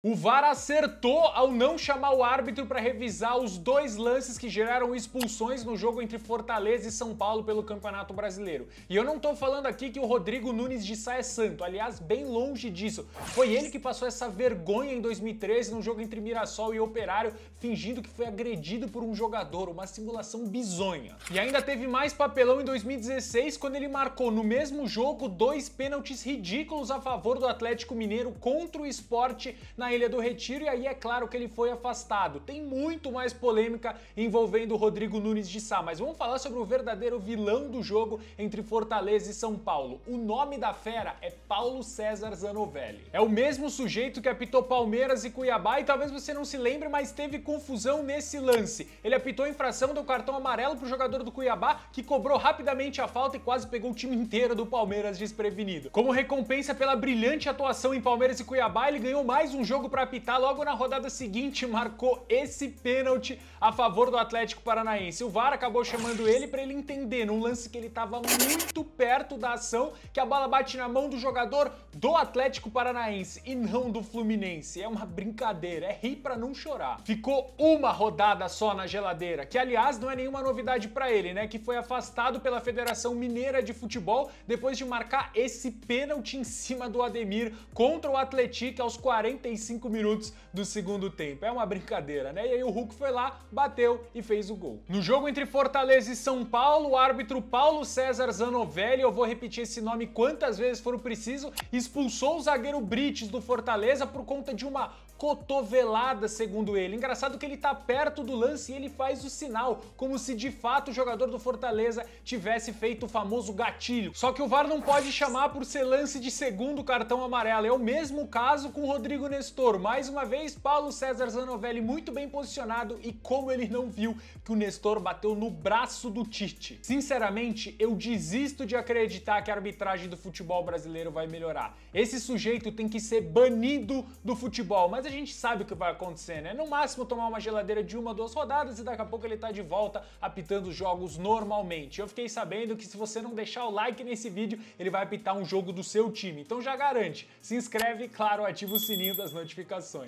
O VAR acertou ao não chamar o árbitro para revisar os dois lances que geraram expulsões no jogo entre Fortaleza e São Paulo pelo Campeonato Brasileiro. E eu não estou falando aqui que o Rodrigo Nunes de Sá é santo, aliás, bem longe disso. Foi ele que passou essa vergonha em 2013 no jogo entre Mirassol e Operário, fingindo que foi agredido por um jogador, uma simulação bizonha. E ainda teve mais papelão em 2016 quando ele marcou no mesmo jogo dois pênaltis ridículos a favor do Atlético Mineiro contra o esporte na Ilha do Retiro e aí é claro que ele foi afastado. Tem muito mais polêmica envolvendo o Rodrigo Nunes de Sá, mas vamos falar sobre o verdadeiro vilão do jogo entre Fortaleza e São Paulo. O nome da fera é Paulo César Zanovelli. É o mesmo sujeito que apitou Palmeiras e Cuiabá e talvez você não se lembre, mas teve confusão nesse lance. Ele apitou infração do cartão amarelo para o jogador do Cuiabá que cobrou rapidamente a falta e quase pegou o time inteiro do Palmeiras desprevenido. Como recompensa pela brilhante atuação em Palmeiras e Cuiabá, ele ganhou mais um jogo jogo para apitar, logo na rodada seguinte marcou esse pênalti a favor do Atlético Paranaense. O VAR acabou chamando ele para ele entender num lance que ele estava muito perto da ação, que a bola bate na mão do jogador do Atlético Paranaense e não do Fluminense. É uma brincadeira, é rir para não chorar. Ficou uma rodada só na geladeira, que aliás não é nenhuma novidade para ele, né? Que foi afastado pela Federação Mineira de Futebol depois de marcar esse pênalti em cima do Ademir contra o Atlético aos 45 45 minutos do segundo tempo. É uma brincadeira, né? E aí o Hulk foi lá, bateu e fez o gol. No jogo entre Fortaleza e São Paulo, o árbitro Paulo César Zanovelli, eu vou repetir esse nome quantas vezes for preciso, expulsou o zagueiro Brites do Fortaleza por conta de uma cotovelada, segundo ele. Engraçado que ele tá perto do lance e ele faz o sinal, como se de fato o jogador do Fortaleza tivesse feito o famoso gatilho. Só que o VAR não pode chamar por ser lance de segundo cartão amarelo. É o mesmo caso com o Rodrigo Nestor Nestor. Mais uma vez, Paulo César Zanovelli muito bem posicionado e como ele não viu que o Nestor bateu no braço do Tite. Sinceramente, eu desisto de acreditar que a arbitragem do futebol brasileiro vai melhorar. Esse sujeito tem que ser banido do futebol, mas a gente sabe o que vai acontecer, né? No máximo tomar uma geladeira de uma, duas rodadas e daqui a pouco ele tá de volta apitando os jogos normalmente. Eu fiquei sabendo que se você não deixar o like nesse vídeo, ele vai apitar um jogo do seu time. Então já garante, se inscreve, claro, ativa o sininho das notificações notificações.